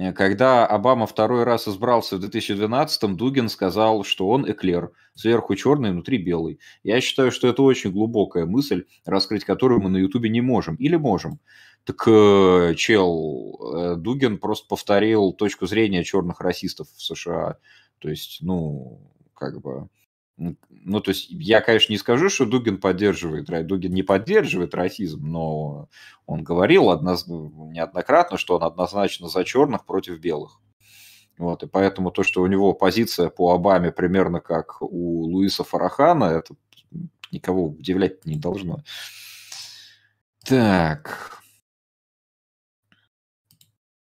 Э, когда Обама второй раз избрался в 2012-м, Дугин сказал, что он эклер, сверху черный, внутри белый. Я считаю, что это очень глубокая мысль, раскрыть которую мы на Ютубе не можем. Или можем. Так, э, чел, э, Дугин просто повторил точку зрения черных расистов в США. То есть, ну, как бы ну, то есть я, конечно, не скажу, что Дугин поддерживает, Дугин не поддерживает расизм, но он говорил одноз... неоднократно, что он однозначно за черных против белых. Вот, и поэтому то, что у него позиция по Обаме примерно как у Луиса Фарахана, это никого удивлять не должно. Так,